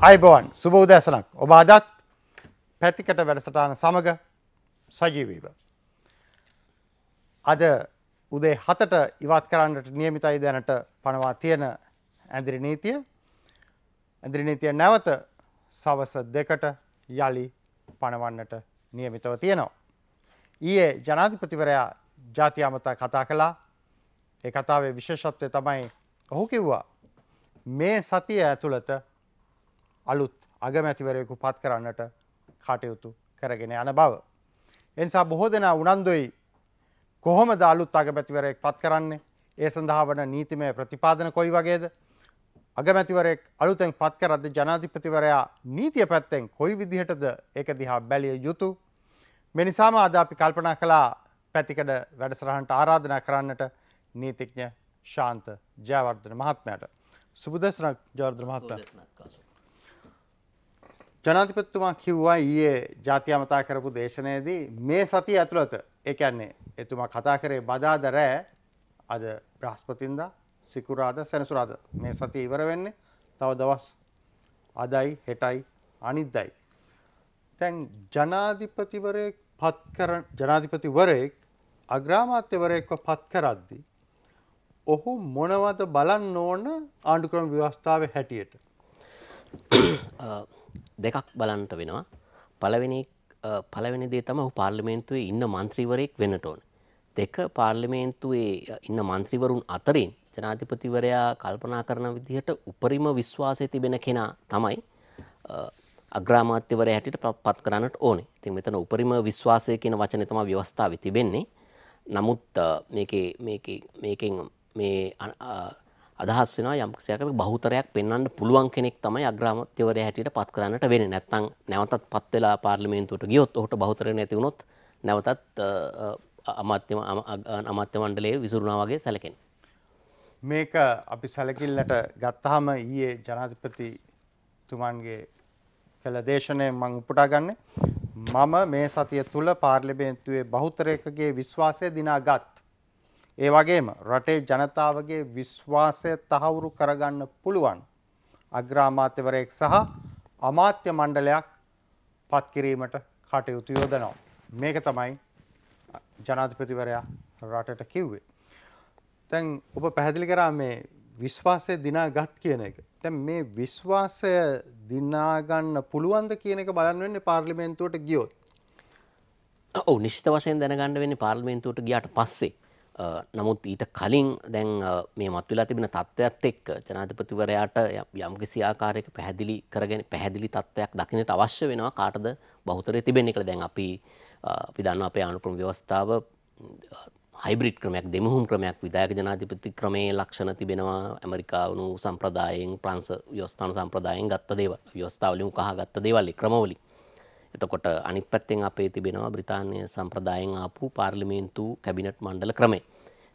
අයිබෝන් සුබෝදැසනක් ඔබ අදත් පැතිකට වැඩසටාන සමඟ සජීවීව. අද උදේ හතට ඉවත් කරන්නට නියමිතයි දැනට පනවා තියෙන ඇදිරි නීතිය ඇදිරි නීතිය නැවත සවස දෙකට යළි පණවන්නට නියමිතව තියෙනවා. ඊයේ ජනාධිපතිවරයා ජාති අමතා කතා කළා ඒ කතාවේ විශේෂත්වය තමයි ඔහු කිව්වා මේ සතිය ඇතුළත අලුත් අගමැතිවරයෙකු පත් කරන්නට කටයුතු කරගෙන යන බව. එනිසා බොහෝ දෙනා උනන්දුයි කොහොම ද අලුත් අගමැතිවරයෙක් පත් කරන්නේ ඒ සඳහා වන නීතිමය ප්‍රතිපාදන කොයි වගේද අගමැතිවරෙක් අලුතෙන් පත් කරද්ද ජනාධිපතිවරයා නීතිය පැත්තෙන් කොයි විදිහටද ඒක දිහා බැලිය යුතු. මෙනිසාම අද අපි කල්පනා කලා පැතිකඩ වැඩසරහන්ට ආරාධනා කරන්නට නීතිඥ ශාන්ත ජයවර්ධන මහත්මයට. සුබදෙසනක් ජවර්ධන මහත්ම. ජනාධිපතිතුමා කිව්වා ඊයේ ජාතිය අමතා කරපු දේශනයේදී මේ සතිය ඇතුළත ඒ කියන්නේ එතුමා කතා කරේ බදාද රෑ අද බ්‍රහස්පතින්දා සිකුරාද සෙනසුරාද මේ සතිය ඉවර වෙන්නේ තව දවස් අදයි හෙටයි අනිද්දයි දැන් ජනාධිපතිවරයෙක් පත් කරන ජනාධිපතිවරයෙක් අග්‍රාමාත්‍යවරයෙක්ව පත් කරද්දී ඔහු මොනවද බලන්න ඕන ආණ්ඩුක්‍රම ව්‍යවස්ථාවේ හැටියට දෙකක් බලන්ට වෙනවා පළවෙනි පළවෙනි දේ තම පාර්ලිමේන්තුවේ ඉන්න මන්ත්‍රීවරයෙක් වෙන්නට ඕන දෙක පාර්ලිමේන්තුවේ ඉන්න මන්ත්‍රීවරුන් අතරින් ජනාධිපතිවරයා කල්පනා කරන විදිහට උපරිම විශ්වාසය තිබෙන කෙනා තමයි අග්‍රාමාත්‍යවරය හැටියට පත් කරන්නට ඕනේ. ඉතින් මෙතන උපරිම විශ්වාසය කියන වචනේ තමයි ව්‍යවස්ථාවේ තිබෙන්නේ. නමුත් මේකේ මේකේ මේකෙන් මේ අදහස් වෙනවා යම් කිසියකට බහුතරයක් පෙන්වන්න පුළුවන් කෙනෙක් තමයි අග්‍රාමාත්‍යවරයා හැටියට පත් කරන්නට වෙන්නේ. නැත්නම් නැවතත් පත් වෙලා පාර්ලිමේන්තුවට ගියොත් ඔහුට බහුතරය නැති වුණොත් නැවතත් අමාත්‍ය අමාත්‍ය මණ්ඩලයේ විසිරුණා වගේ සැලකෙනවා. මේක අපි සැලකිල්ලට ගත්තාම ඊයේ ජනාධිපතිතුමන්ගේ කළ දේශනය මම උපුටා ගන්නෙ. මම මේ සතිය තුල පාර්ලිමේන්තුවේ බහුතරයකගේ විශ්වාසය දිනාගත්. ඒ වගේම රටේ ජනතාවගේ විශ්වාසය තහවුරු කරගන්න පුළුවන් අග්‍රාමාත්‍යවරයෙක් සහ අමාත්‍ය මණ්ඩලයක් පත්කිරීමට කටයුතු යොදනවා. මේක තමයි ජනාධිපතිවරයා රටට කිව්වේ. තැන් ඔබ පැහැදිලි කරා මේ විශ්වාසය දිනාගත් කියන එක. තැන් මේ විශ්වාසය දිනාගන්න පුළුවන්ද කියන එක බලන්න වෙන්නේ පාර්ලිමේන්තුවට ගියොත්. ඔව් නිශ්චිත වශයෙන් දැනගන්න වෙන්නේ පාර්ලිමේන්තුවට ගියාට පස්සේ. නමුත් ඊට කලින් දැන් මේ මත්වෙලා තිබෙන තත්ත්වයක් එක්ක ජනාධිපතිවරයාට යම් කිසි ආකාරයක පැහැදිලි කරගෙන පැහැදිලි තත්ත්වයක් දකින්නට අවශ්‍ය වෙනවා කාටද බහුතරය තිබෙන්නේ කියලා දැන් අපි අපි දන්නවා අපේ අනුක්‍රම ව්‍යවස්ථාව හයිබ්‍රිඩ් ක්‍රමයක් දෙමුහුම් ක්‍රමයක් විධායක ජනාධිපති ක්‍රමයේ ලක්ෂණ තිබෙනවා ඇමරිකානු සම්ප්‍රදායෙන් ප්‍රංශ ව්‍යවස්ථාන සම්ප්‍රදායෙන් ගත්ත දේවල් ව්‍යවස්ථාවලින් කහා ගත්ත දේවල් ක්‍රමවලින් එතකොට අනිත් පැත්තෙන් අපේ තිබෙනවා බ්‍රිතාන්‍ය සම්ප්‍රදායෙන් ආපු පාර්ලිමේන්තු කැබිනට් මණ්ඩල ක්‍රමේ.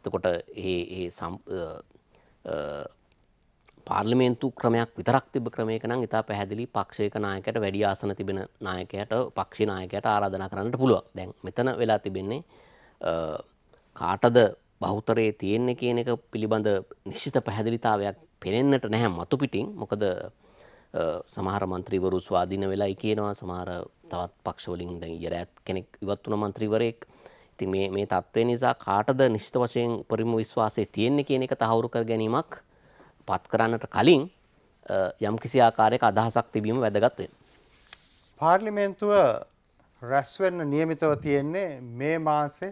එතකොට ඒ පාර්ලිමේන්තු ක්‍රමයක් විතරක් තිබ ක්‍රමයක නම් ඉතා පැහැදිලි පක්ෂයක නායකට වැඩි ආසන තිබෙන නායකයට පක්ෂි නායකයට ආරාධනා කරන්නට පුළුවන්. දැන් මෙතන වෙලා තිබෙන්නේ කාටද බහුතරයේ තියෙන්නේ කියන එක පිළිබඳ නිශ්චිත පැහැදිලිතාවයක් පෙනෙන්නට නැහැ මතු පිටින්. මොකද සමහර මන්ත්‍රීවරු ස්වාධීන වෙලා කියනවා සමහර තවත් පක්ෂවලින් දැන් ඉර ඇත් කෙනෙක් ඉවත් වුණ මන්ත්‍රීවරයෙක් ඉතින් මේ මේ තත්ත්වය නිසා කාටද නිශ්චිත වශයෙන් උපරිම විශ්වාසය තියෙන්නේ කියන එක තහවුරු කර ගැනීමක් පත් කරන්නට කලින් යම් කිසි ආකාරයක අදහසක් තිබීම වැදගත් වෙනවා. පාර්ලිමේන්තුව රැස් වෙන්න නියමිතව තියෙන්නේ මේ මාසේ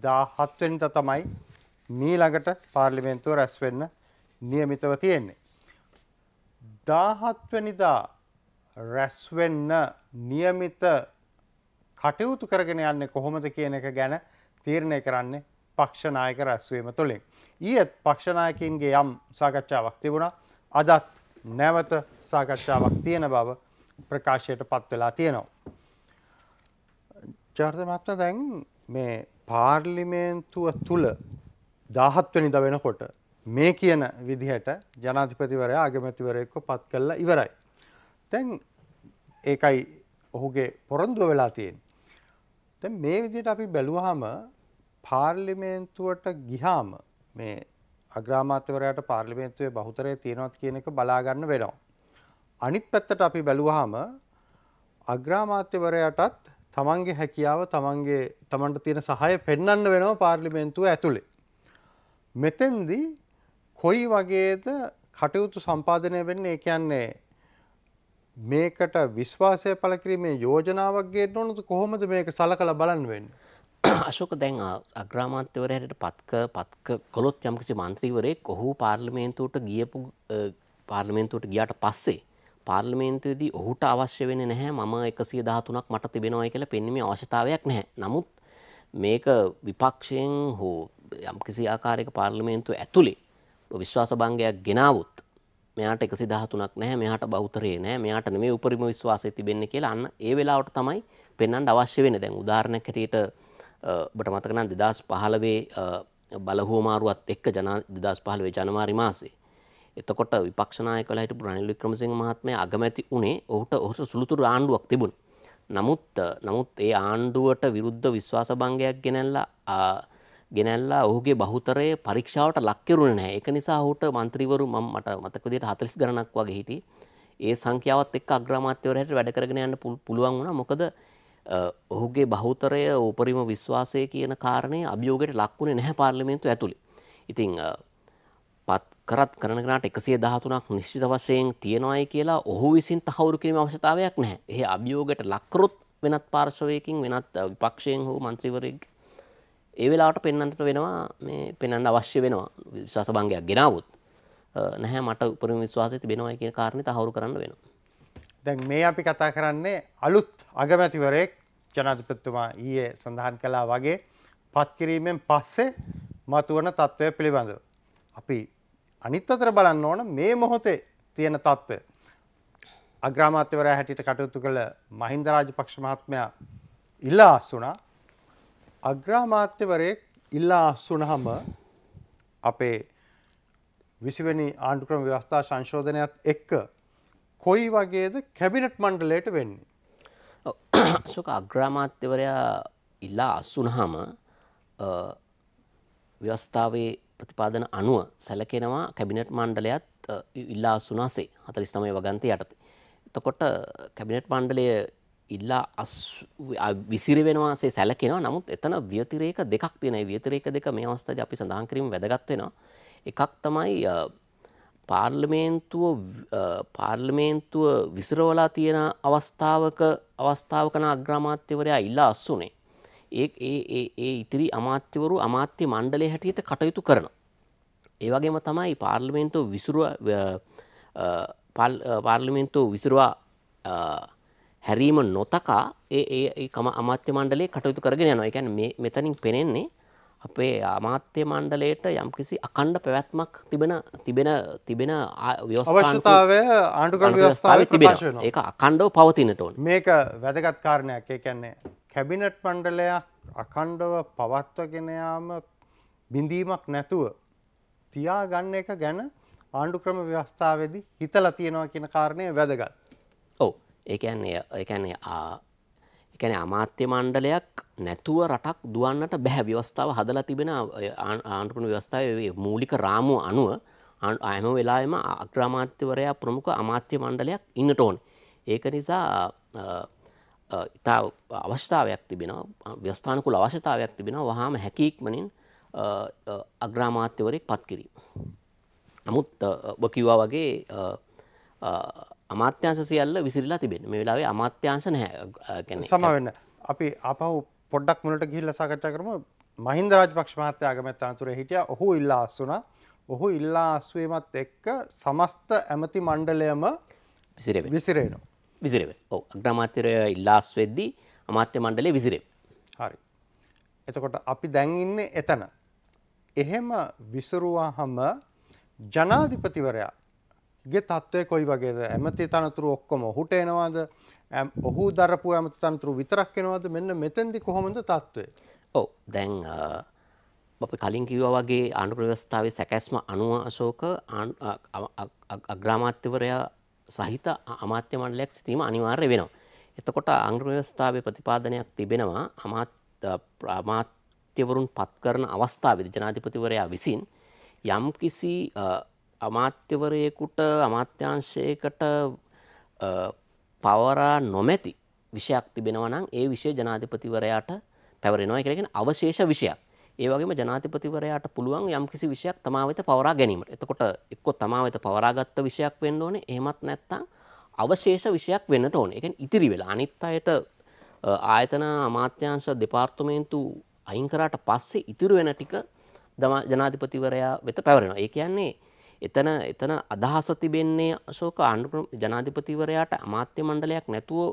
17 වෙනිදා තමයි මීළඟට පාර්ලිමේන්තුව රැස් වෙන්න නියමිතව තියෙන්නේ. දාහත්වනිදා රැස්වෙන්න නියමිත කටයුතු කරගෙන යන්නේ කොහොමද කියන එක ගැන තීරණය කරන්නේ පක්ෂනායක රැස්වීම තුළින්. ඊයත් පක්ෂනායකින්ගේ යම් සාකච්ඡාවක් තිබුණා අදත් නැවත සාකච්ඡාවක් තියෙන බව ප්‍රකාශයට පත් වෙලා තියෙනවා. චර්තමත්ත දැන් මේ පාර්ලිමේන්තුව තුළ දාහත්වනිද වෙනකොට මේ කියන විදිහට ජනාධිපතිවරයා අගමැතිවරයෙක්ව පත් කළා ඉවරයි. දැන් ඒකයි ඔහුගේ පොරොන්දුව වෙලා තියෙන්නේ. දැන් මේ විදිහට අපි බැලුවාම පාර්ලිමේන්තුවට ගිහාම මේ අග්‍රාමාත්‍යවරයාට පාර්ලිමේන්තුවේ බහුතරය තියෙනවද කියන එක බලා ගන්න වෙනවා. අනිත් පැත්තට අපි බැලුවාම අග්‍රාමාත්‍යවරයාටත් තමන්ගේ හැකියාව තමන්ගේ තමන්ට තියෙන සහාය පෙන්වන්න වෙනවා පාර්ලිමේන්තුව ඇතුලේ. මෙතෙන්දී කොයි වගේද කටයුතු සම්පාදනය වෙන්නේ කියන්නේ මේකට විශ්වාසය පළ කිරීමේ යෝජනාවක් ගේන්න ඕනද කොහොමද මේක සලකලා බලන්න වෙන්නේ අශෝක දැන් අග්‍රාමාත්‍යවරයාට පත්ක පත්ක කළොත් යම්කිසි මන්ත්‍රීවරයෙක් ඔහු පාර්ලිමේන්තුවට ගියපු පාර්ලිමේන්තුවට ගියාට පස්සේ පාර්ලිමේන්තුවේදී ඔහුට අවශ්‍ය වෙන්නේ නැහැ මම 113ක් මට තිබෙනවා කියලා පෙන්වීමේ අවශ්‍යතාවයක් නැහැ. නමුත් මේක විපක්ෂයෙන් හෝ යම්කිසි ආකාරයක පාර්ලිමේන්තුව ඇතුලේ විශ්වාස භංගයක් ගෙනාවොත් මෙයාට 113ක් නැහැ මෙයාට බෞතරේ නැහැ මෙයාට නෙමෙයි උපරිම විශ්වාසය තිබෙන්නේ කියලා අන්න ඒ වෙලාවට තමයි පෙන්වන්න අවශ්‍ය වෙන්නේ දැන් උදාහරණයක් හැටියට ඔබට මතක නම් 2015 බලහුවමාරුවත් එක්ක ජන 2015 ජනවාරි මාසේ එතකොට විපක්ෂ නායකවලා හිටපු රනිල් වික්‍රමසිංහ මහත්මයා අගමැති උනේ ඔහුට ඔහුට සුළුතුරු ආණ්ඩුවක් තිබුණා නමුත් නමුත් ඒ ආණ්ඩුවට විරුද්ධ විශ්වාස භංගයක් ගෙනල්ලා ගෙනැල්ලා ඔහුගේ බහුතරය පරීක්ෂාවට ලක්කරුණ නෑ එක නිසා හුට මන්ත්‍රීවරු ම මට මතක විදිට හතලිස් ගණනක් වගේ හිටි ඒ සංඛ්‍යාවත් එක් අග්‍රමාත්‍යවරයට වැඩ කරගෙන යන්න පුළුවන් වුණා මොකද ඔහුගේ බහුතරය උපරිම විශ්වාසය කියන කාරණය අභියෝගයට ලක්වුණේ නැහැ පාර්ලිමේන්තු ඇතුළි ඉතිං පත් කරත් කරනගනට එකසේ දහතුනක් නිශ්චිත වශයෙන් තියෙනවායි කියලා ඔහු විසින් තහවුරු කිරීම අවශ්‍යතාවයක් නැහැ ඒ අභියෝගයට ලක්කරොත් වෙනත් පාර්ශවයකින් වෙනත් විපක්ෂයෙන් හෝ මන්ත්‍රීවරයෙක් ඒ වෙලාට පෙන්න්නට වෙනවා මේ පෙනන්න අවශ්‍ය වෙනවා විශවාස බංගයක් ගෙනවුත් නැහැ මට උපරම විශවාසය තිබෙනවා කිය කාරණය තහවුරු කරන්න වෙනවා. දැන් මේ අපි කතා කරන්නේ අලුත් අගමැතිවරයෙක් ජනාධිපත්තුමා ඊයේ සඳහන් කලා වගේ පත්කිරීමෙන් පස්සේ මතුවන තත්ත්වය පිළිබඳව. අපි අනිත් අතර බලන්න ඕන මේ මොහොතේ තියෙන තත්ත්වය. අග්‍රාමාත්‍යවරයා හැටියට කටයුතු කළ මහින්ද රාජපක්ෂ මහත්මයා ඉල්ලා අස්සුනා අග්‍රාමාත්‍යවරයෙක් ඉල්ලා අස්සුනහම අපේ විසිවැනි ආණ්ඩුක්‍රම ව්‍යවස්ථා සංශෝධනයත් එක්ක කොයි වගේද කැබිනට් මණ්ඩලයට වෙන්නේ. ශෝක අග්‍රාමාත්‍යවරයා ඉල්ලා අස්සුනහම ව්‍යවස්ථාවේ ප්‍රතිපාදන අනුව සැලකෙනවා කැබිනට් මණ්ඩලයත් ඉල්ලා අසුනාසේ හතලිස්නමය වගන්තය යටතේ. එතකොට කැබිනට් මණ්ඩලය ඉල්ලා විසිරි වෙනවාසේ සැලකෙනවා නමුත් එතන ව්‍යතිරේක දෙකක් තියෙනයි ව්‍යතිරේක දෙක මේ අවස්ථාවේ අපි සඳහන් කිරීම වැදගත් වෙනවා. එකක් තමයි පාර්ලිමේන්තුව පාර්ලිමේන්තුව විසිරවලා තියෙන අවස්ථාවක අවස්ථාවකන අග්‍රාමාත්‍යවරයා ඉල්ලා අස්සුනේ. ඒ ඒ ඒ ඉතිරි අමාත්‍යවරු අමාත්‍ය මණ්ඩලය හැටියට කටයුතු කරනවා. ඒ වගේම තමයි පාර්ලිමේන්තුව විසිරුව පාර්ලිමේන්තුව විසිරුවා හැරීම නොතකා ඒ ඒ කම අමාත්‍ය මණ්ඩලේ කටයුතු කරගෙන යනවා. ඒ කියන්නේ මෙතනින් පෙනෙන්නේ අපේ අමාත්‍ය මණ්ඩලයට යම්කිසි අකණ්ඩ පැවැත්මක් තිබෙන තිබෙන තිබෙන අවශ්‍යතාවය ආණ්ඩුක්‍රම ව්‍යවස්ථාවේ ප්‍රකාශ වෙනවා. ඒක අකණ්ඩව පවතිනට ඕනේ. මේක වැදගත් කාරණයක්. ඒ කියන්නේ කැබිනට් මණ්ඩලයක් අකණ්ඩව පවත්වගෙන යාම බිඳීමක් නැතුව තියාගන්න එක ගැන ආණ්ඩුක්‍රම ව්‍යවස්ථාවේදී හිතලා තියෙනවා කියන කාරණය වැදගත්. ඔව්. ඒ කියන්නේ ඒ කියන්නේ ඒ කියන්නේ අමාත්‍ය මණ්ඩලයක් නැතුව රටක් දුවන්නට බැහැ ව්‍යවස්ථාව හදලා තිබෙන ආණ්ඩුක්‍රම ව්‍යවස්ථාවේ මූලික රාමුව අනුව හැම වෙලාවෙම අග්‍රාමාත්‍යවරයා ප්‍රමුඛ අමාත්‍ය මණ්ඩලයක් ඉන්නට ඕන. ඒක නිසා ඉතා අවශ්‍යතාවයක් තිබෙනවා ව්‍යස්ථානකුල අවශ්‍යතාවයක් තිබෙනවා වහාම හැකික්මනින් අග්‍රාමාත්‍යවරයෙක් පත් කිරීම. නමුත් ඔබ කිව්වා වගේ අමාත්‍යංශ සියල්ල විසිරලා තිබෙන මේ වෙලාවේ අමාත්‍යංශ නැහැ සමවෙන්න අපි අපහු පොඩ්ඩක් මුලට ගිහිල්ල සාකච්ඡා කරමු මහින්ද රාජපක්ෂ මහත්තයා අගමැති අනතුරේ හිටියා ඔහු ඉල්ලා අස්ුණා ඔහු ඉල්ලා අස්වීමත් එක්ක සමස්ත ඇමති මණ්ඩලයම විසිරේනවා විසිරේ ඔව් අග්‍රාමාත්‍යරය ඉල්ලාස් වෙද්දී අමාත්‍ය මණ්ඩලය විසිරේ හරි එතකොට අපි දැන් ඉන්නේ එතන එහෙම විසිරුවාහම ජනාධිපතිවරයා ගේ තත්ත්වය කොයි වගේද ඇමති තනතුරු ඔක්කොම ඔහුට එනවාද ඔහු දරපු ඇමති තනතුරු විතරක් එනවාද මෙන්න මෙතැන්දි කොහොමද තත්ත්වය ඕ දැන් අප කලින් කිව වගේ ආණ්ඩු ප්‍රවස්ථාවේ සැකැස්ම අනුව අශෝක අග්‍රාමාත්‍යවරයා සහිත අමාත්‍ය මණ්ඩලයක් සිතීම අනිවාර්ය වෙනවා. එතකොට ආණ්ඩු ප්‍රවස්ථාවේ ප්‍රතිපාදනයක් තිබෙනවා අමාත්‍යවරුන් පත් කරන අවස්ථාවේදී ජනාධිපතිවරයා විසින් යම් කිසි අමාත්‍යවරයෙකුට අමාත්‍යංශයකට පවරා නොමැති විෂයක් තිබෙනවනම් ඒ විෂය ජනාධිපතිවරයාට පැවරෙනවා එකගෙන අවශේෂ විෂයක් ඒ වගේම ජනාතිපතිවරයාට පුළුවන් යම් කිසි විෂයක් තමාවත පවරා ගැනීමට එතකොට එක්කො තමාවත පවරාගත්ත විෂයක් වෙන්න ඕනේ එහෙමත් නැත්තම් අවශේෂ විෂයක් වෙන්නට ඕන එකෙන් ඉතිරි වෙලා අනිත් අයට ආයතන අමාත්‍යංශ දෙපාර්තමේන්තු අයින් කරාට පස්සේ ඉතුරු වෙන ටික ජනාධිපතිවරයා වෙත පැවරෙනවා. ඒ කියන්නේ එතන එතන අදහස තිබෙන්නේ අශෝක ආණ්ඩු ජනාධිපතිවරයාට අමාත්‍ය මණ්ඩලයක් නැතුව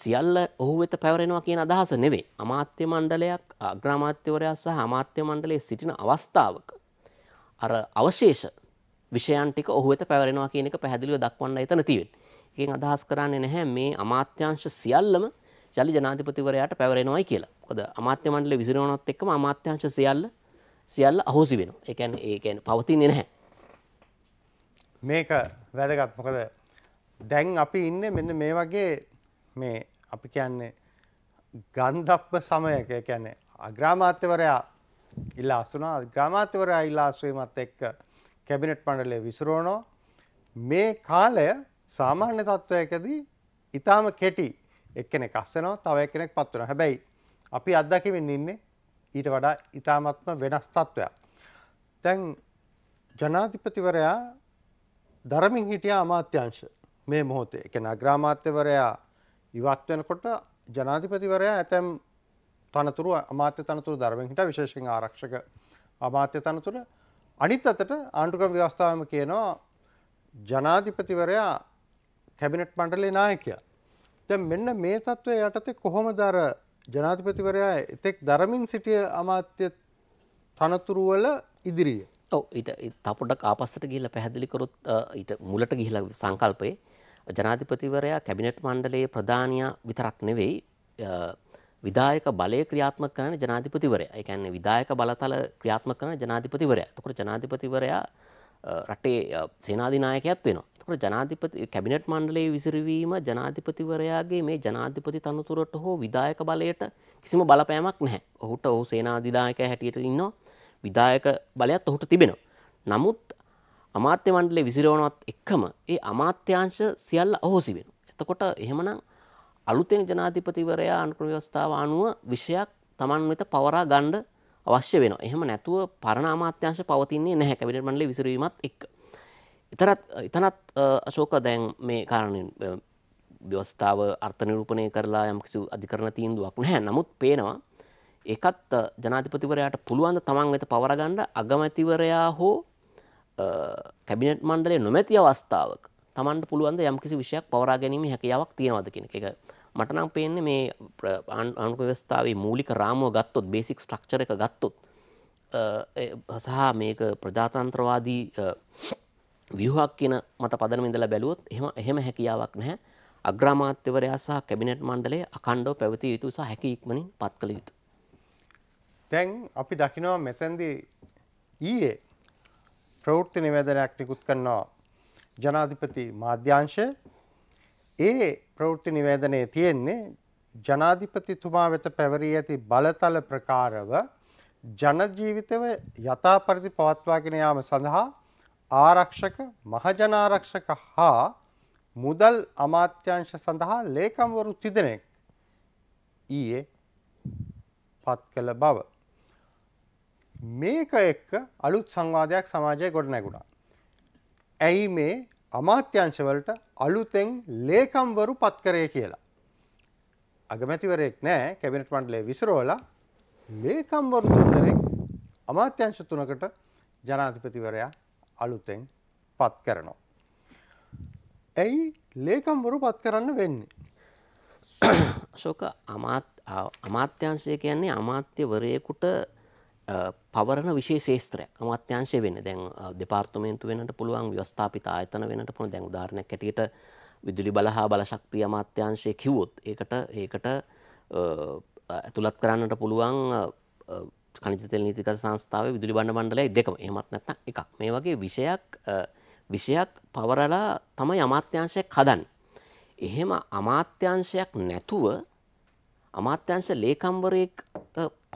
සියල්ල ඔහු වෙත පැවරෙනවා කියන අදහස නෙවෙයි. අමාත්‍ය මණ්ඩලයක් අග්‍රාමාත්‍යවරයා සහ අමාත්‍ය මණ්ඩලයේ සිටින අවස්ථාවක අර අවශේෂ විෂයන් ටික ඔහු වෙත පැවරෙනවා කියන එක පැහැදිලිව දක්වන්න එතන තියෙන්නේ. එකෙන් අදහස් කරන්නේ නැහැ මේ අමාත්‍යංශ සියල්ලම ජලි ජනාධිපතිවරයාට පැවරෙනවයි කියලා. මොකද අමාත්‍ය මණ්ඩලය විසිරවනොත් එක්කම අමාත්‍යංශ සියල්ල සියල්ල අහෝසි වෙනවා. ඒ කියන්නේ ඒ කියන්නේ පවතින්නේ නැහැ. මේක වැදගත් මොකද දැන් අපි ඉන්නේ මෙන්න මේ වගේ මේ අපි කියන්නේ ගන්ධප්ප සමයක කියන්නේ අග්‍රාමාත්‍යවරයා ඉල්ලා අසුනා අග්‍රාමාත්‍යවරයා ඉල්ලා අසුවීමත් එක්ක කැබිනට් මණ්ඩලය විසිරෝනෝ මේ කාලය සාමාන්‍ය තත්ත්වයකදී ඊටාම කෙටි එක්කෙනෙක් අස්සනවා තව එක්කෙනෙක් පත් වෙනවා හැබැයි අපි අත්දැකීමෙන් ඉන්නේ ඊට වඩා ඊටාමත්ම වෙනස් තත්ත්වයක් දැන් ජනාධිපතිවරයා දරමින් හිටිය අමාත්‍යංශ මේ මොහොතේ කෙන අග්‍රාමාත්‍යවරයා ඉවත් වෙනකොට ජනාධිපතිවරයා ඇතැම් තනතුරු අමාත්‍ය තනතුරු දරමින් හිට විශේෂෙන් ආරක්ෂක අමාත්‍ය තනතුර අනිත් අතට ආණ්ඩුක්‍රම ව්‍යවස්ථාවම කියනවා ජනාධිපතිවරයා කැබිනට් මණ්ඩලේ නායකයා. දැන් මෙන්න මේ තත්ත්වය යටතේ කොහොමද අර ජනාධිපතිවරයා එතෙක් දරමින් සිටිය අමාත්‍ය තනතුරු වල ඉදිරියේ ඔව් ඊට තව පොඩ්ඩක් ආපස්සට ගිහිල්ලා පැහැදිලි කරොත් ඊට මුලට ගිහිල්ලා සංකල්පයේ ජනාධිපතිවරයා කැබිනට් මණ්ඩලයේ ප්‍රධානියා විතරක් නෙවෙයි විධායක බලය ක්‍රියාත්මක කරන ජනාධිපතිවරයා. ඒ කියන්නේ විධායක බලතල ක්‍රියාත්මක කරන ජනාධිපතිවරයා. එතකොට ජනාධිපතිවරයා රටේ සේනාධිනායකයත් වෙනවා. එතකොට ජනාධිපති කැබිනට් මණ්ඩලයේ විසිරවීම ජනාධිපතිවරයාගේ මේ ජනාධිපති තනතුරට හෝ විධායක බලයට කිසිම බලපෑමක් නැහැ. ඔහුට ඔහු සේනාධිනායකයා හැටියට ඉන්නවා. විදායක බලයත් ඔහුට තිබෙනවා. නමුත් අමාත්‍ය මණ්ඩලේ විසිරවනවත් එක්කම ඒ අමාත්‍යංශ සියල්ල අහෝසි වෙනවා. එතකොට එහෙමනම් අලුතෙන් ජනාධිපතිවරයා අනුක්‍රම ව්‍යවස්ථාව අනුව විෂයක් Taman වෙත පවරා ගන්න අවශ්‍ය වෙනවා. එහෙම නැතුව පරණ අමාත්‍යංශ පවතින්නේ නැහැ කැබිනට් මණ්ඩලේ විසිරීමත් එක්ක. ඊතරත් ඊතනත් අශෝක දැන් මේ කාරණේ ව්‍යවස්ථාව අර්ථ නිරූපණය කරලා යම්කිසි අධිකරණ තීන්දුවක් නැහැ. නමුත් පේනවා ඒකත් ජනාධිපතිවරයාට පුළුවන් තමන් වෙත පවරගන්න අගමැතිවරයා හෝ කැබිනට් මණ්ඩලේ නොමැති අවස්ථාවක් තමන්ට පුළුවන්ද යම්කිසි විෂයක් පවරා ගැනීම හැකියාවක් තියෙනවද කෙන එක මටනම් පේන්නේ මේ අනුව්‍යවස්ථාවේ මූලික රාමුව ගත්තොත් බේසික් ස්ට්‍රක්චර එක ගත්තොත් සහ මේක ප්‍රජාතන්ත්‍රවාදී වියහක් කියන මත පදනමිඳලා බැලුවොත් එහම එහෙම හැකියාවක් නැහැ අග්‍රාමාත්‍යවරයා සහ කැබිනට් මණ්ඩලේ අකණ්ඩෝ පැවති යුතු සහ හැකි ඉක්මනින් පත් කළ යුතු දැන් අපි දකිනවා මෙතැන්දී ඊයේ ප්‍රවෘත්ති නිවේදනයක් නිකුත් කරනවා ජනාධිපති මාධ්‍යංශය. ඒ ප්‍රවෘත්ති නිවේදනයේ තියෙන්නේ ජනාධිපතිතුමා වෙත පැවරී ඇති බලතල ප්‍රකාරව ජන ජීවිතව යථා පරිදි පවත්වාගෙන යාම සඳහා ආරක්ෂක මහජනාරක්ෂක හා මුදල් අමාත්‍යංශ සඳහා ලේකම්වරු තිදෙනෙක් ඊයේ පත් කළ බව මේක එක්ක අලුත් සංවාදයක් සමාජය ගොඩනැගුණා. ඇයි මේ අමාත්‍යංශවලට අලුතෙන් ලේකම්වරු පත් කරේ කියලා. අගමැතිවරයෙක් නෑ කැබිනට් මණ්ඩලය විසිරෝලා ලේකම්වරු තුන්දෙනෙක් අමාත්‍යංශ තුනකට ජනාධිපතිවරයා අලුතෙන් පත් කරනවා. ඇයි ලේකම්වරු පත් කරන්න වෙන්නේ. ශෝක අමාත්‍යංශය කියන්නේ අමාත්‍යවරයෙකුට පවරන විශේෂේත්‍රයක් අමත්‍යංශය වෙන දැන් දෙපාර්තමේන්තු වෙනට පුළුවන් ව්‍යවස්ථාපිත ආයතන වෙනට පුළුවන් දැන් උදාහරණයක් ඇටියට විදුලි බල හා බලශක්තිය අමාත්‍යංශය කිව්වොත් ඒකට ඒකට ඇතුළත් කරන්නට පුළුවන් කනිජ තෙල් නීතිගත සංස්ථාවේ විදුලි බණ්ඩ මණ්ඩලයයි දෙකම. එහෙමත් නැත්නම් එකක්. මේ වගේ විෂයක් විෂයක් පවරලා තමයි අමාත්‍යංශයක් හදන්නේ. එහෙම අමාත්‍යංශයක් නැතුව අමාත්‍යංශ ලේකම්වරයෙක්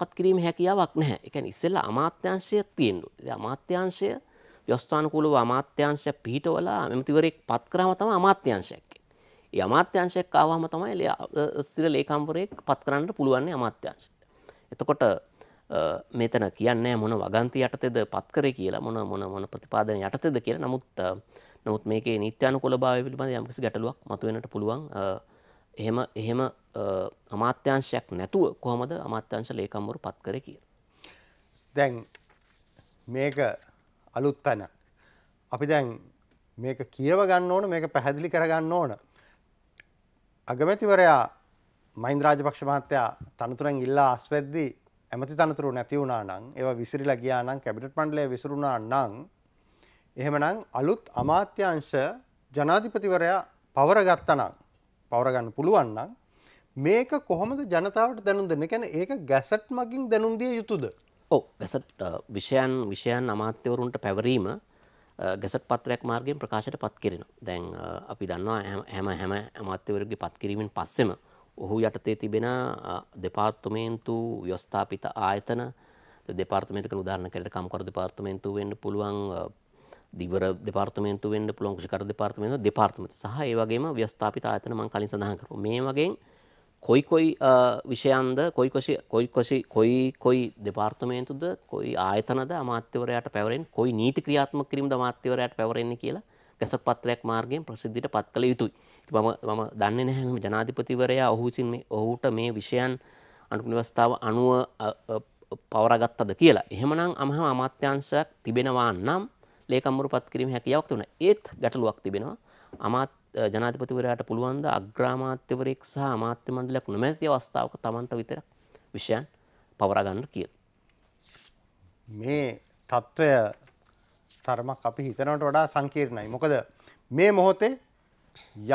පත් කිරීම හැකියාවක් නැහැ එකැන ඉස්සෙල්ල අමාත්‍යංශය තියෙන්ඩු අමාත්‍යංශය ව්‍යස්ථානකුලව අමාත්‍යංශය පිහිටවල මෙමතිවරෙක් පත් කරම තම අමාත්‍යංශයක් ඒ අමාත්‍යංශයක් ආවාම තමයි ස්තිර ලේකම්පරයෙක් පත් කරන්නට පුළුවන්නේ අමාත්‍යංශ එතකොට මෙතන කියන්නේ මොන වගන්ති යටතෙද පත් කරේ කියලා මොන මොන මොන ප්‍රතිපාදන යටතෙද කියලා නමුත් නමුත් මේකේ නිත්‍යානුකූල භාවය පිළිබඳ යම්කිසි ගැටලුවක් මතුවෙන්නට පුළුවන් එහෙම එහෙම අමාත්‍යංශයක් නැතුව කොහොමද අමාත්‍යංශ ලේකම්වරු පත් කර කිය. දැන් මේක අලුත් තැන. අපි දැන් මේක කියව ගන්න ඕන මේක පැහැදිලි කරගන්න ඕන. අගමැතිවරයා මයින් රාජපක්ෂ මහත්තයා තනතුරෙන් ඉල්ලා අස්වැද්දී ඇමති තනතුරු නැති වුණා නම් ඒවා විසිරිලා ගියා නම් කැබිනට් මණ්ඩලය විසිරුණා නම් එහෙමනම් අලුත් අමාත්‍යංශ ජනාධිපතිවරයා පවර ගත්තා නම් පවරගන්න පුළුවන්න මේක කොහොමද ජනතාවට දැනුම් දෙන්න කැන ඒක ගැසට් මගින් දැනුම් දිය යුතුද ඕ ගැසට් විෂයන් විෂයන් අමාත්‍යවරුන්ට පැවරීම ගැසට පත්‍රයක් මාර්ගෙන් ප්‍රකාශයට පත් කිරෙන දැන් අපි දන්නවා හැම හැම අමාත්‍යවරගේ පත්කිරීමෙන් පස්සෙම ඔහු යටතේ තිබෙන දෙපාර්තුමේන්තු ව්‍යවස්ථාපිත ආයතන දෙපාර්තමේක උදාරන කෙට කම්කර දෙපාර්තමේන්තු වෙන්න පුළුවන් දිවර දෙපාර්තමේන්තු වෙන්න පුළුවන් කුෂිකර දෙපාර්තමේන්තුව දෙපාර්තමේන්තුව සහ ඒ වගේම ව්‍යස්ථාපිත ආයතන මම කලින් සඳහන් කරපු මේ වගේන් කොයි කොයි විෂයන්ද කොයි කොසි කොයි කොසි කොයි කොයි දෙපාර්තමේන්තුද කොයි ආයතනද අමාත්‍යවරයාට පැවරෙන්නේ කොයි නීති ක්‍රියාත්මක කිරීමද අමාත්‍යවරයාට පැවරෙන්නේ කියලා ගැසට් පත්‍රයක් මාර්ගයෙන් ප්‍රසිද්ධියට පත් කළ යුතුයි. ඉතින් මම මම දන්නේ නැහැ මේ ජනාධිපතිවරයා ඔහු විසින් මේ ඔහුට මේ විෂයන් අනුකුණවස්ථාව අනුව පවරාගත්තද කියලා. එහෙමනම් අමහා අමාත්‍යාංශයක් තිබෙනවා නම් ලේකම්වරු පත් කිරීම හැකියාවක් තිබුණා. ඒත් ගැටලුවක් තිබෙනවා. අමාත්‍ය ජනාධිපතිවරයාට පුළුවන් ද අග්‍රාමාත්‍යවරයෙක් සහ අමාත්‍ය මණ්ඩලයක් නොමැති අවස්ථාවක Tamanට විතර විෂයන් පවරා ගන්න කියලා. මේ తত্ত্বය තරමක් අපි හිතනවට වඩා සංකීර්ණයි. මොකද මේ මොහොතේ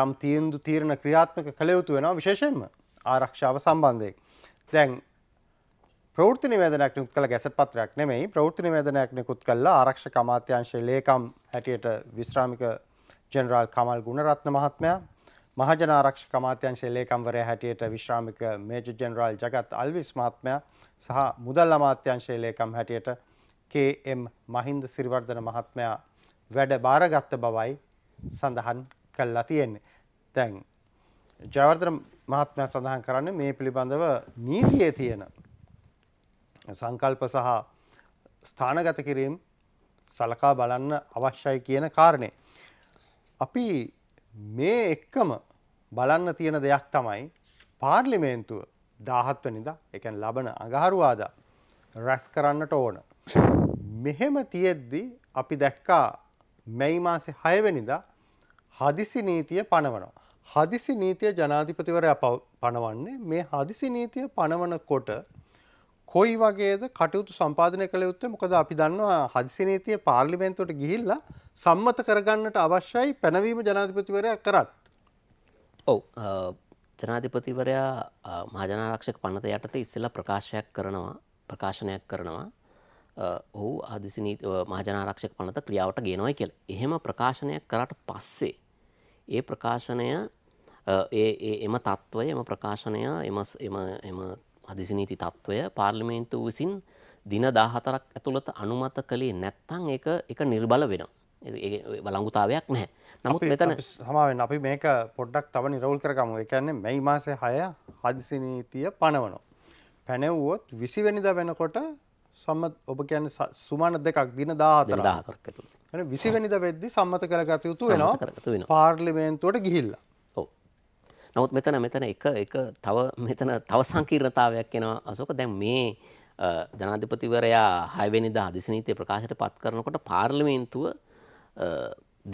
යම් තීන්දුව තීරණ ක්‍රියාත්මක කළ යුතු වෙනවා විශේෂයෙන්ම ආරක්ෂාව සම්බන්ධයෙන්. දැන් ප්‍රෘති නිවැදනයක් නිකුත් කළ ගැසට පත්‍රයක් නෙමෙයි ප්‍රෘති නිවැදනයක් නිකුත් කළා ආරක්ෂක අමාත්‍යාංශයේ ලේකම් හැටියට විශ්‍රාමික ජෙනරාල් කමල් ගුණරත්න මහත්මයා මහජන ආරක්ෂක අමාත්‍යාංශයේ ලේකම්වරයා හැටියට විශ්‍රාමික මේජර් ජෙනරාල් ජගත් අල්විස් මහත්මයා සහ මුදල් අමාත්‍යාංශයේ ලේකම් හැටියට KM මහින්ද සිරිවර්ධන මහත්මයා වැඩ බාරගත්ත බවයි සඳහන් කළා තියෙන්නේ. දැන් ජයවර්ධන මහත්මයා සඳහන් කරන්නේ මේ පිළිබඳව නීතියේ තියෙන සංකල්ප සහ ස්ථානගත කිරීම් සලකා බලන්න අවශ්‍යයි කියන කාරණය. අපි මේ එක්කම බලන්න තියෙන දෙයක් තමයි පාර්ලිමේන්තුව දාහත්වනිද එකන් ලබන අගහරුවාද රැස් කරන්නට ඕන. මෙහෙම තියෙද්දි අපි දැක්කා මැයි මාසෙ හයවැනිද හදිසි නීතිය පණවනවා. හදිසි නීතිය ජනාධිපතිවරය පණවන්නේ මේ හදිසි නීතිය පණවන කොට කොයි වගේද කටයුතු සම්පාධනය කළ යුත්තේ මොකද අපි දන්නවා හදිසිනීතිය පාර්ලිමෙන්තුවට ගිහිල්ලා සම්මත කරගන්නට අවශ්‍යයි පැනවීම ජනාධිපතිවරයක් කරත්. ඔව ජනාධිපතිවරයා මහජනාරක්ෂක පනත යටතේ ඉස්සෙල්ලා ප්‍රකාශයක් කරනවා ප්‍රකාශනයක් කරනවා ඔහු අදිසිනී මහජනාරක්ෂක පනත ක්‍රියාවට ගෙනවයි කියල එහෙම ප්‍රකාශනයක් කරට පස්සේ ඒ ප්‍රකාශනය එම තත්ත්වය එම ප්‍රකාශනය එම හදිසිනීති තත්ත්වය පාර්ලිමේන්තුව විසින් දින දාහතරක් ඇතුළත අනුමත කළේ නැත්තං එක එක නිර්බල වෙනවා. වලංගුතාවයක් නැහැ නමුත් මෙතන හමාවෙන් අපි මේක පොඩ්ඩක් තව නිරවුල් කරගම එකන්නේ මැයි මාසය හය හදිසිනීතිය පණවනෝ. පැනැව්වොත් විසිවැනිද වෙනකොට සම්මත් ඔබ කියන්න සුමාන දෙකක් දින දාහතර දාහතරක් ඇතුළ විසිවැනිද වෙද්දි සම්මත කරගත යුතු වෙනවා පාර්ලිමේන්තුවට ගිහිල්ලා නමුත් මෙතන මෙතන එක එක තව මෙතන තව සංකීර්ණතාවයක් එනවා අසෝක දැන් මේ ජනාධිපතිවරයා හයවෙනිදා හදිසිනීතිය ප්‍රකාශයට පත් කරනකොට පාර්ලිමේන්තුව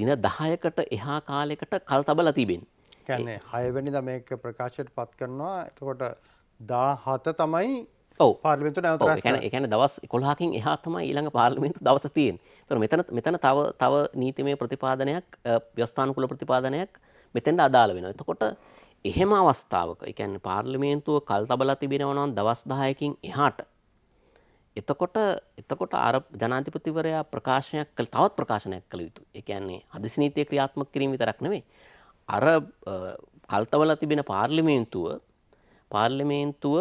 දින දහයකට එහා කාලෙකට කල් තබලා තිබෙන. කියන්නේ හයවැනිද මේ ප්‍රකාශයට පත් කරනවා එතකොට දා හත තමයි පාර්ලිමේන්තු නැවත එකන දවස් කොලාකින් එහා තමයි ඊළඟ පාර්ලිමේන්තු දවස තියෙන් තොර මෙතන මෙතන තව තව නීතිමය ප්‍රතිපාදනයක් ව්‍යස්ථානකුල ප්‍රතිපාදනයක් මෙතෙන්ට අදාළ වෙන එතකොට එහෙම අවස්ථාවක එකන්න පාර්ලිමේන්තුව කල් තබලා තිබෙනවනම් දවස් දායකින් එහාට එතකොට එතකොට අර ජනාතිපතිවරයා ප්‍රකාශනයක් කළ තවත් ප්‍රකාශනයක් කළ යුතු එකන්නේ හදිසිනීතය ක්‍රියාත්මක කිරීම විතරක් නෙවේ අර කල්තවල තිබෙන පාර්ලිමේන්තුව පාර්ලිමේන්තුව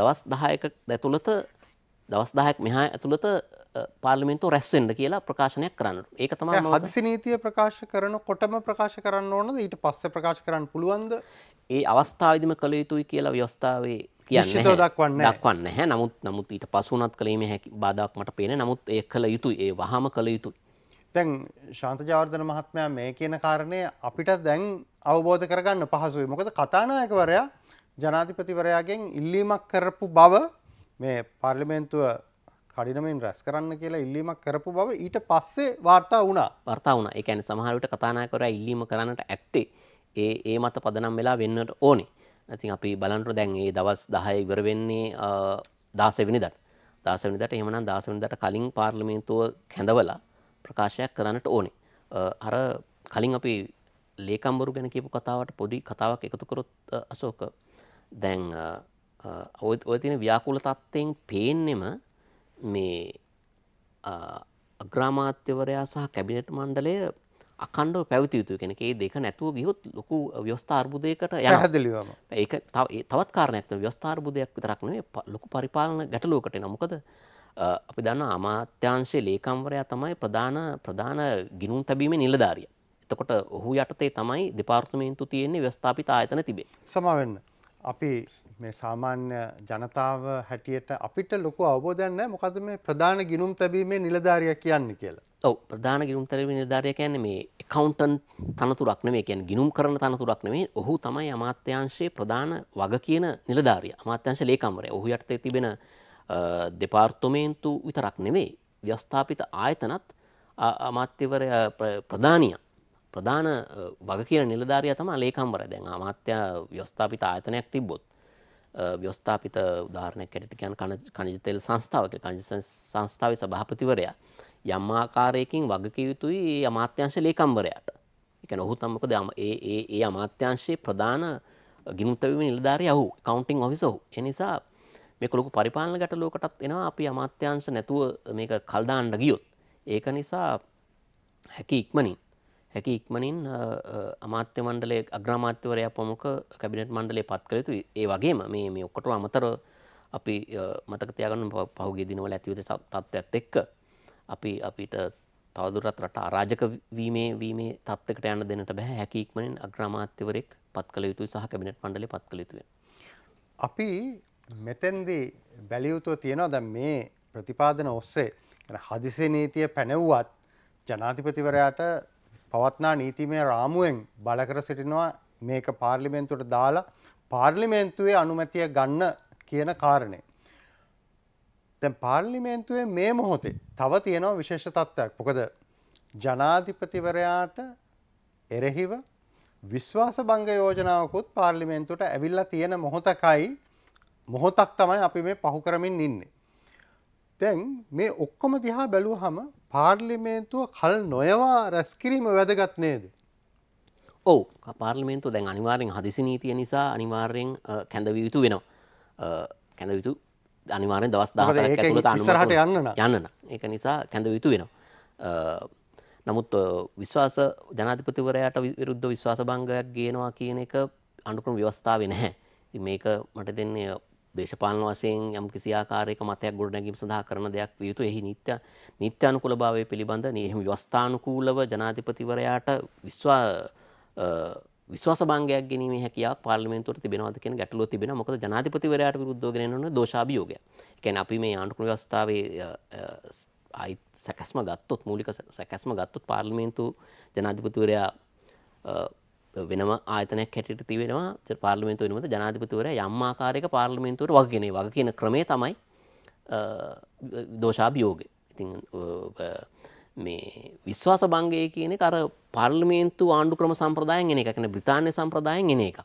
දවස් දහයක ඇතුළත දවස් දහයක් මෙහා ඇතුළත පාර්ලිමෙන්තු රැස්වෙන්ඩ කියලා ප්‍රකාශනයක් කරන්න ඒක තම හදසිනීතිය ප්‍රකාශ කරන කොටම ප්‍රකාශ කරන්න ඕනද ඊට පස්ස ප්‍රකාශ කරන්න පුළුවන්ද ඒ අවස්ථාවදිම කළ යුතුයි කියලා ව්‍යවස්ථාවේ කියන්න දක්වන්න දක්වන්න හැ නමුත් නමුත් ඊට පසුනත් කළීම හැකි බාධක්මට පේන නමුත් ඒ කළ යුතුයි ඒ වහම කළ යුතුයි දැන් ශාන්තජාවර්ධන මහත්මයා මේ කියන කාරණය අපිට දැන් අවබෝධ කරගන්න පහසුයි මොකද කතානායකවරයා ජනාධිපතිවරයාගෙන් ඉල්ලීමක් කරපු බව මේ පාර්ලිමේන්තුව කඩිනමෙන් රැස් කරන්න කියලා ඉල්ලීමක් කරපු බව ඊට පස්සේ වාර්තා වුණා වර්තා වුණ එකැන සමහරට කතානාකර ඉල්ලීම කරන්නට ඇත්තේ ඒ ඒ මත පදනම් වෙලා වෙන්නට ඕනේ ඇතින් අපි බලන්ට දැන් ඒ දවස් දහය ඉවර වෙන්නේ දාසවෙනිදට දාසවනිදට එහමනම් දාසවනිදට කලින් පාර්ලිමේන්තුව කැඳවලා ප්‍රකාශයක් කරන්නට ඕනේ අර කලින් අපි ලේකම්බරු ගැන කියපු කතාවට පොඩි කතාවක් එකතුකරොත් අසෝක දැන් ඔය තින ව්‍යාකූල තත්ත්වයෙන් පේන්නෙම මේ අග්‍රාමාත්‍යවරයා සහ කැබිනට් මණ්ඩලය අකණ්ඩව පැවති යුතු කෙන ඒ දෙක නැතුව ගියොත් ලොකු ව්‍යස්ථාර්බුදයකට යහදලිවම ඒ තවත් කාරණයක් ව්‍යස්ථාර්බුදයක් විතරක්නේ ලොකු පරිපාලන ගැටලුවකට නොමොකද අපි දන්න අමාත්‍යංශයේ ලේකම්වරයා තමයි ප්‍රධාන ප්‍රධාන ගිනුම් තැබීම නිලධාරිය එතකොට ඔහු යටතේ තමයි දෙපාර්තමේන්තු තියෙන්නේ ව්‍යස්ථාපිත ආයතන තිබේ සමාවෙන්න අපි මේ සාමාන්‍ය ජනතාව හැටියට අපිට ලොකු අවබෝධයන්න මොකද මේ ප්‍රධාන ගිනුම් තැබීමේ නිලධාරියක් කියන්නේ කියලා. ඔව් ප්‍රධාන ගිනුම් තැබීමේ නිලධාරිය කියන්නේ මේ ඇකවුන්ටන් තනතුරක් නෙමෙයි කියන්නේ ගිනුම් කරන තනතුරක් නෙමෙයි. ඔහු තමයි අමාත්‍යාංශයේ ප්‍රධාන වග කියන නිලධාරිය. අමාත්‍යාංශ ලේකම්වරයා. ඔහු යටතේ තිබෙන දෙපාර්තමේන්තු විතරක් නෙමෙයි. ව්‍යස්ථාපිත ආයතනත් අමාත්‍යවරයා ප්‍රධානියා ප්‍රධාන වග කියන නිලධාරිය තමයි ලේකම්වරයා. දැන් අමාත්‍ය ව්‍යස්ථාපිත ආයතනයක් තිබ්බොත් ව්‍යවස්ථාපිත උදාහරණයක් ඇරට කියන කනිජතෙල් සංස්ථාවක කනිජ සංස්ථාව සභාපතිවරයා යම් ආකාරයකින් වගකයුතුයි අමාත්‍යංශ ලේකම්වරයාට එක ඔහු තම්මක දම ඒ ඒ ඒ අමාත්‍යංශයේ ප්‍රධාන ගිමුතවීම නිලධාරය ඔහු කවන්ටිං ඔෆිස ඔහු එනිසා මේකොලොකු පරිපාලන ගැට ලෝකටත් එනවා අපි අමාත්‍යංශ නැතුව මේක කල්දාණ්ඩ ගියොත් ඒක නිසා හැකි ඉක්මනින් හැකි ඉක්මනින් අමාත්‍ය මණ්ඩලයේ අග්‍රාමාත්‍යවරයා ප්‍රමුඛ කැබිනට් මණ්ඩලයේ පත් කළ යුතුයි. ඒ වගේම මේ මේ ඔක්කොටම අමතරව අපි මතක තියාගන්න පහුගිය දිනවල ඇතිවෙච්ච තත්ත්වයක් එක්ක අපි අපිට තවදුරටත් රට අරාජක වීමේ වීමේ තත්ත්වයකට යන්න දෙන්නට බෑ. හැකි ඉක්මනින් අග්‍රාමාත්‍යවරයෙක් පත් කළ යුතුයි සහ කැබිනට් මණ්ඩලයේ පත් කළ යුතුයි. අපි මෙතෙන්දී බැලිය යුතුව තියෙනවා දැන් මේ ප්‍රතිපාදන ඔස්සේ හදිසි නීතිය පැනවුවත් ජනාධිපතිවරයාට පවත්නා නීතිමය රාමුවෙන් බලකර සිටිනවා මේක පාර්ලිමෙන්තුවට දාලා පාර්ලිමේන්තුවේ අනුමැතිය ගන්න කියන කාරණය. දැන් පාර්ලිමේන්තුවේ මේ මොහොතේ තව තියෙනවා විශේෂ තත්ත්වයක්. මොකද ජනාධිපතිවරයාට එරෙහිව විශ්වාස භංග යෝජනාවකුත් පාර්ලිමේන්තුවට ඇවිල්ලා තියෙන මොහොතකයි මොහොතක් තමයි අපි මේ පහු කරමින් ඉන්නේ. දැන් මේ ඔක්කොම දිහා බැලුවහම පාර්ලිමේන්තුව කල් නොයවා රැස්කිරීම වැදගත් නේද. ඔවු පාර්ලිමේන්තු දැන් අනිවාරෙන් හදිසි නීතිය නිසා අනිවාර්යෙන් කැඳවිය යුතු වෙනවා කැඳවිතු අනිවාරෙන් දවස් දාහට ඇතුළට යන්න යන්න ඒක නිසා කැඳව යුතු වෙනවා. නමුත් විශ්වාස ජනාධිපතිවරයට විරුද්ධ විශ්වාස භංගයක් ගේනවා කියන එක අනුකරම ව්‍යවස්ථාව නැහැ මේක මට දෙන්නේ දේශපාලන වශයෙන් යම් කිසි ආකාරයක මතයක් ගොඩනැගීම සඳහා කරන දෙයක් විය යුතු එහි නිත්‍ය නිත්‍යානුකූලභාවය පිළිබඳ නියම ව්‍යවස්ථානුකූලව ජනාධිපතිවරයාට විශ්වා විශ්වාස භංගයක් ගැනීමේ හැකියාවක් පාර්ලිමේන්තුවට තිබෙනවද කියන ගැටලුව තිබෙනවා. මොකද ජනාධිපතිවරයාට විරුද්ධව ගෙනෙන්න ඕන දෝෂාභියෝගය. ඒ කියන්නේ අපි මේ ආණ්ඩුක්‍රම ව්‍යවස්ථාවේ ආයි සැකස්ම ගත්තොත් මූලික සැකස්ම ගත්තොත් පාර්ලිමේන්තු ජනාධිපතිවරයා වෙනම ආතනයක් හැටියට තිවෙනවා පාර්ලිමෙන්තු වෙනමද ජනාධිපතිවර යම් ආකාරයක පාර්ලිමෙන්තුවට වගෙන වග කියන ක්‍රමේ තමයි දෝෂාභියෝග ඉති මේ විශ්වාස බංගය කියන කර පර්ලිමේන්තු ආණ්ඩු ක්‍රම සම්ප්‍රදායෙන් එන එකන බ්‍රතාානය සම්ප්‍රදායෙන් එන එකක්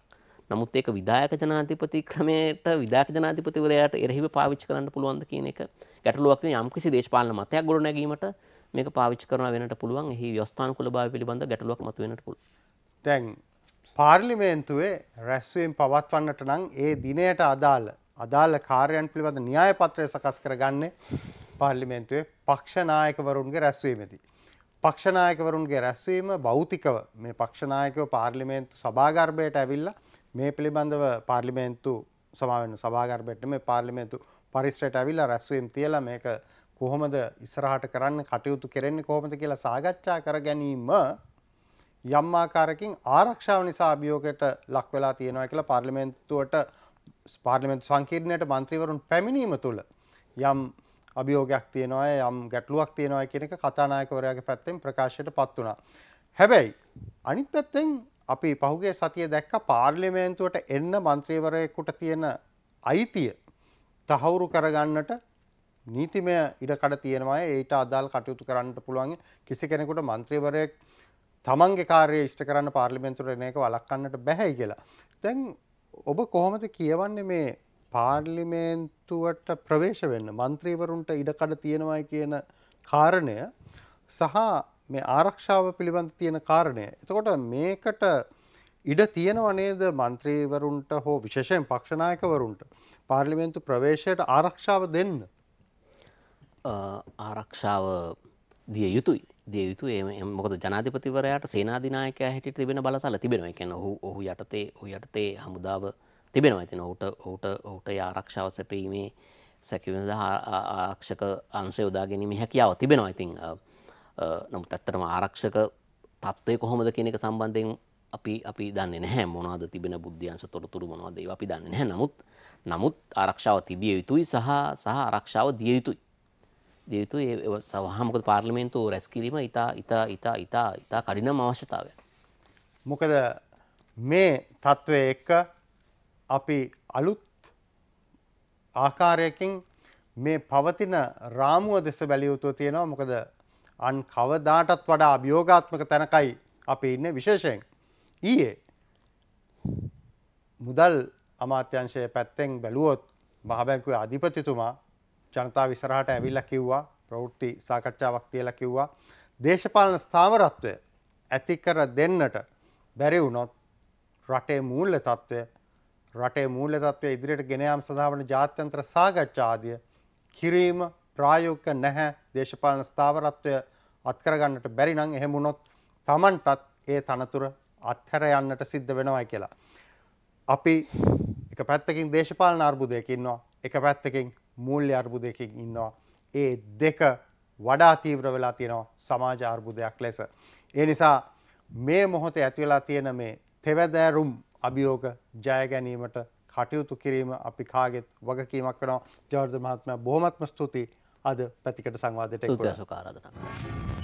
නමුත් ඒක විදායක ජනාධිපති ක්‍රමයට විදාක ජනාධිපතිවරයට එරහිව පාවිච් කරන්න පුළුවන්ද කියන එක ගැටලුවක් යම්කිසි දේශපාලන මතයක් ගොඩ නැගීමට මේක පාවිච් කරන වෙනට පුළුවන් එහි ව්‍යස්ථාන කුල භාව පිළිබඳ ගැටලුවක් මතුවෙනට පුළුවන් දැන් පාර්ලිමේන්තුවේ රැස්වීම් පවත්වන්නට නම් ඒ දිනයට අදාළ අදාළ කාර්යයන් පිළිබඳ න්‍යාය පත්‍රය සකස් කරගන්නේ පාර්ලිමේන්තුවේ පක්ෂනායකවරුන්ගේ රැස්වීමේදී. පක්ෂනායකවරුන්ගේ රැස්වීම භෞතිකව මේ පක්ෂනායකව පාර්ලිමේන්තු සභාගර්භයට ඇවිල්ලා මේ පිළිබඳව පාර්ලිමේන්තු සමාවෙන්න සභාගර්භයට මේ පාර්ලිමේන්තු පරිසරයට ඇවිල්ලා රැස්වීම් තියලා මේක කොහොමද ඉස්සරහට කරන්න කටයුතු කෙරෙන්නේ කොහොමද කියලා සාකච්ඡා කර ගැනීම යම් ආකාරකින් ආරක්ෂාව නිසා අභියෝගයට ලක් වෙලා තියෙනවා කියලා පාර්ලිමේන්තුවට පාර්ලිමේන්තු සංකීර්ණයට മന്ത്രിවරුන් පැමිණීම තුළ යම් අභියෝගයක් තියෙනවා යම් ගැටලුවක් තියෙනවා කියන එක කතානායකවරයාගේ පැත්තෙන් ප්‍රකාශයට පත් වුණා. හැබැයි අනිත් පැත්තෙන් අපි පහුගිය සතිය දැක්ක පාර්ලිමේන්තුවට එන්න മന്ത്രിවරයෙකුට තියෙන අයිතිය තහවුරු කරගන්නට නීතිමය ඉඩකඩ තියෙනවා ඒට අදාල් කටයුතු කරන්නට පුළුවන් කිසි කෙනෙකුට മന്ത്രിවරයෙක් තමන්ගේ කාරය ඉෂ්ට කරන්න පාර්ලිමෙන්තුර එන එක වලක්කන්නට බැහැයි කියලා. තැන් ඔබ කොහොමද කියවන්නේ මේ පාර්ලිමේන්තුවට ප්‍රවේශ වෙන්න මන්ත්‍රීවරුන්ට ඉඩකඩ තියෙනවයි කියන කාරණය සහ මේ ආරක්ෂාව පිළිබඳ තියෙන කාරණය. එතකොට මේකට ඉඩ තියෙනව නේද මන්ත්‍රීවරුන්ට හෝ විශේෂයෙන් පක්ෂනායකවරුන්ට පාර්ලිමේන්තු ප්‍රවේශයට ආරක්ෂාව දෙන්න ආරක්ෂාව දිය යුතුයි දිය යුතු මොකද ජනාධිපතිවරයාට සේනාධනායකයා හැටිට තිබෙන බලතල තිබෙනවා එකැන ඔහු ඔහු යටතේ ඔහු යටතේ හමුදාව තිබෙනවා ඇතින ඔහුට ඔහුට ඔහුට ආරක්ෂාව සැපීමේ සැකිවිඳ ආරක්ෂක අන්සේ යොදා ගැනීම හැකියාව තිබෙනවා ඉතිං නමුත් ඇත්තරම ආරක්ෂක තත්වය කොහොමද කියන එක සම්බන්ධයෙන් අපි අපි දන්න නැහැ මොනවද තිබෙන බුද්ධියන්ස තොරතුරු මොනවද අපි දන්න නැහැ නමුත් නමුත් ආරක්ෂාව තිබිය යුතුයි සහ සහ ආරක්ෂාව දිය යුතුයි දෙයුතු ඒ සවහමක පාර්ලිමෙන්න්තු රැස්කිරීම ඉතා ඉතා ඉතා ඉතා ඉතා කඩිනම් අවශ්‍යතාවය. මොකද මේ තත්ත්වය එක්ක අපි අලුත් ආකාරයකින් මේ පවතින රාමුව දෙස බැලියයුතු තියෙනවා මොකද අන් කවදාටත් වඩා අභියෝගාත්මක තැනකයි අපි ඉන්න විශේෂයෙන්. ඊයේ මුදල් අමාත්‍යංශය පැත්තෙන් බැලුවොත් මහබැංකුවේ අධිපතිතුමා ජනතාව ඉස්සරහට ඇවිල්ලා කිව්වා ප්‍රවෘත්ති සාකච්ඡාවක් තියලා කිව්වා දේශපාලන ස්ථාවරත්වය ඇති කර දෙන්නට බැරි වුණොත් රටේ මූල්‍ය තත්ත්වය රටේ මූල්‍ය තත්ත්වය ඉදිරියට ගෙන යාම සඳහා වන ජාත්‍යන්තර සාකච්ඡා ආදිය කිරීම ප්‍රායෝගික නැහැ දේශපාලන ස්ථාවරත්වය අත්කර ගන්නට බැරි නම් එහෙම වුණොත් Tamanටත් ඒ තනතුර අත්හැර යන්නට සිද්ධ වෙනවයි කියලා අපි එක පැත්තකින් දේශපාලන අර්බුදයකින්නවා එක පැත්තකින් මූල්‍ය අර්බුදයකින් ඉන්නවා. ඒ දෙක වඩා තීව්‍ර වෙලා තියෙනවා සමාජ අර්බුදයක් ලෙස. ඒ නිසා මේ මොහොතේ ඇතිවෙලා තියෙන මේ තෙවදෑරුම් අභියෝග ජය ගැනීමට කටයුතු කිරීම අපි කාගෙත් වගකීමක් වෙනවා ජවර්ධ මහත්මයා බොහොමත්ම ස්තුතියි අද පැතිකට සංවාදයට සුකාරාධනා.